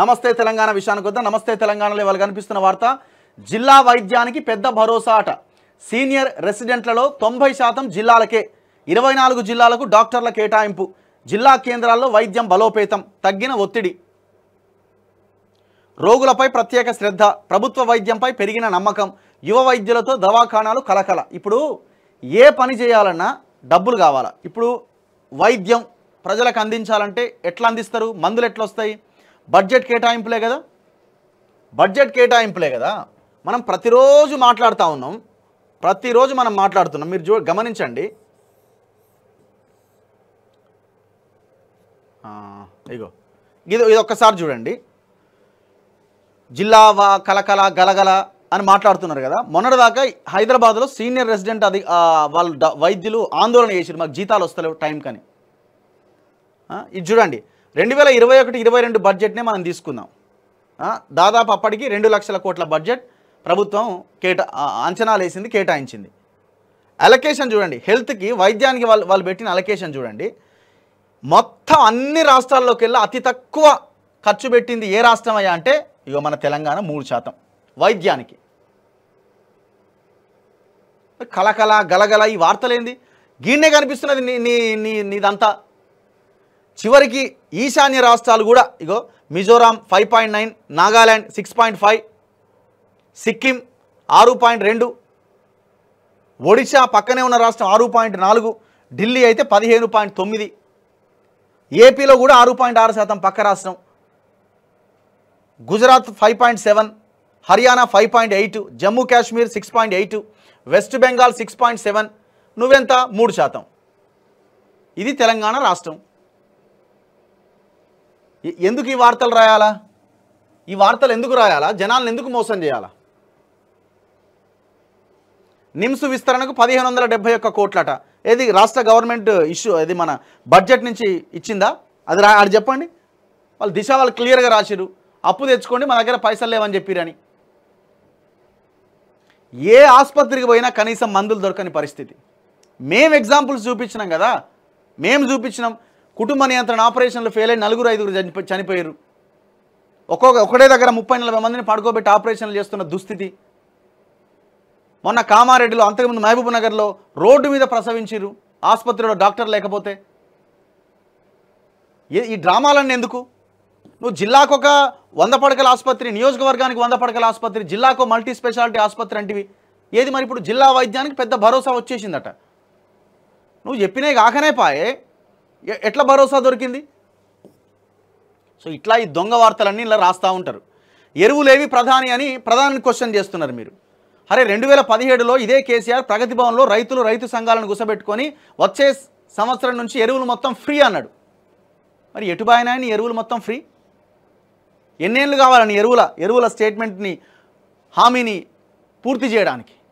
నమస్తే తెలంగాణ విషయానికి వద్ద నమస్తే తెలంగాణలో ఇవాళ కనిపిస్తున్న వార్త జిల్లా వైద్యానికి పెద్ద భరోసా అట సీనియర్ రెసిడెంట్లలో తొంభై శాతం జిల్లాలకే ఇరవై నాలుగు జిల్లాలకు డాక్టర్ల కేటాయింపు జిల్లా కేంద్రాల్లో వైద్యం బలోపేతం తగ్గిన ఒత్తిడి రోగులపై ప్రత్యేక శ్రద్ధ ప్రభుత్వ వైద్యంపై పెరిగిన నమ్మకం యువ వైద్యులతో దవాఖానాలు కలకల ఇప్పుడు ఏ పని చేయాలన్నా డబ్బులు కావాలా ఇప్పుడు వైద్యం ప్రజలకు అందించాలంటే ఎట్లా అందిస్తారు మందులు ఎట్లా వస్తాయి బడ్జెట్ కేటాయింపులే కదా బడ్జెట్ కేటాయింపులే కదా మనం ప్రతిరోజు మాట్లాడుతూ ఉన్నాం ప్రతిరోజు మనం మాట్లాడుతున్నాం మీరు చూ గమనించండి ఇగో ఇది ఇది ఒక్కసారి చూడండి జిల్లా వా కలకల గలగల అని మాట్లాడుతున్నారు కదా మొన్నటిదాకా హైదరాబాద్లో సీనియర్ రెసిడెంట్ అది వాళ్ళు వైద్యులు ఆందోళన చేసారు మాకు జీతాలు వస్తలేవు టైం కానీ ఇది చూడండి రెండు వేల ఇరవై ఒకటి ఇరవై రెండు బడ్జెట్నే మనం తీసుకుందాం దాదాపు అప్పటికి రెండు లక్షల కోట్ల బడ్జెట్ ప్రభుత్వం కేటా అంచనాలు వేసింది కేటాయించింది అలొకేషన్ చూడండి హెల్త్కి వైద్యానికి వాళ్ళు వాళ్ళు పెట్టిన అలొకేషన్ చూడండి మొత్తం అన్ని రాష్ట్రాల్లోకి వెళ్ళి అతి తక్కువ ఖర్చు పెట్టింది ఏ రాష్ట్రం అయ్యా అంటే ఇక మన తెలంగాణ మూడు శాతం వైద్యానికి కలకల గలగల ఈ వార్తలేంది గీనే కనిపిస్తున్నది నీ నీ నీ నీదంతా చివరికి ఈశాన్య రాష్ట్రాలు కూడా ఇగో Mizoram five point nine Nagaland six point five Sikkim ఆరు పాయింట్ రెండు ఒడిశా పక్కనే ఉన్న రాష్ట్రం ఆరు పాయింట్ నాలుగు ఢిల్లీ అయితే పదిహేను పాయింట్ తొమ్మిది ఏపీలో కూడా ఆరు పాయింట్ ఆరు శాతం పక్క రాష్ట్రం Gujarat five point seven Haryana five point eight Jammu Kashmir six point eight West Bengal six point seven నువ్వెంత మూడు శాతం ఇది తెలంగాణ రాష్ట్రం ఎందుకు ఈ వార్తలు రాయాలా ఈ వార్తలు ఎందుకు రాయాలా జనాలను ఎందుకు మోసం చేయాలా నిమ్స్ విస్తరణకు పదిహేను వందల డెబ్బై ఒక్క కోట్లట ఏది రాష్ట్ర గవర్నమెంట్ ఇష్యూ అది మన బడ్జెట్ నుంచి ఇచ్చిందా అది రా అది చెప్పండి వాళ్ళు దిశ వాళ్ళు క్లియర్గా రాసిరు అప్పు తెచ్చుకోండి మన దగ్గర పైసలు లేవని చెప్పిరని ఏ ఆసుపత్రికి పోయినా కనీసం మందులు దొరకని పరిస్థితి మేము ఎగ్జాంపుల్స్ చూపించినాం కదా మేము చూపించినాం కుటుంబ నియంత్రణ ఆపరేషన్లు ఫెయిల్ అయి నలుగురు ఐదుగురు చనిపోయారు ఒక్కొక్క ఒకటే దగ్గర ముప్పై నలభై మందిని పడుకోబెట్టి ఆపరేషన్లు చేస్తున్న దుస్థితి మొన్న కామారెడ్డిలో అంతకుముందు మహబూబ్ నగర్లో రోడ్డు మీద ప్రసవించారు ఆసుపత్రిలో డాక్టర్ లేకపోతే ఈ డ్రామాలన్నీ ఎందుకు నువ్వు జిల్లాకొక వంద పడకల ఆసుపత్రి నియోజకవర్గానికి వంద పడకల ఆసుపత్రి జిల్లాకు మల్టీ స్పెషాలిటీ ఆసుపత్రి అంటివి ఏది మరి ఇప్పుడు జిల్లా వైద్యానికి పెద్ద భరోసా వచ్చేసిందట నువ్వు చెప్పినవి కాకనే పాయే ఎట్లా భరోసా దొరికింది సో ఇట్లా ఈ దొంగ వార్తలన్నీ ఇలా రాస్తూ ఉంటారు ఎరువులేవి ప్రధాని అని ప్రధాని క్వశ్చన్ చేస్తున్నారు మీరు అరే రెండు వేల పదిహేడులో ఇదే కేసీఆర్ ప్రగతి భవన్లో రైతులు రైతు సంఘాలను గుసబెట్టుకొని వచ్చే సంవత్సరం నుంచి ఎరువులు మొత్తం ఫ్రీ అన్నాడు మరి ఎటుబాయనాయని ఎరువులు మొత్తం ఫ్రీ ఎన్నేళ్ళు కావాలని ఎరువుల ఎరువుల స్టేట్మెంట్ని హామీని పూర్తి చేయడానికి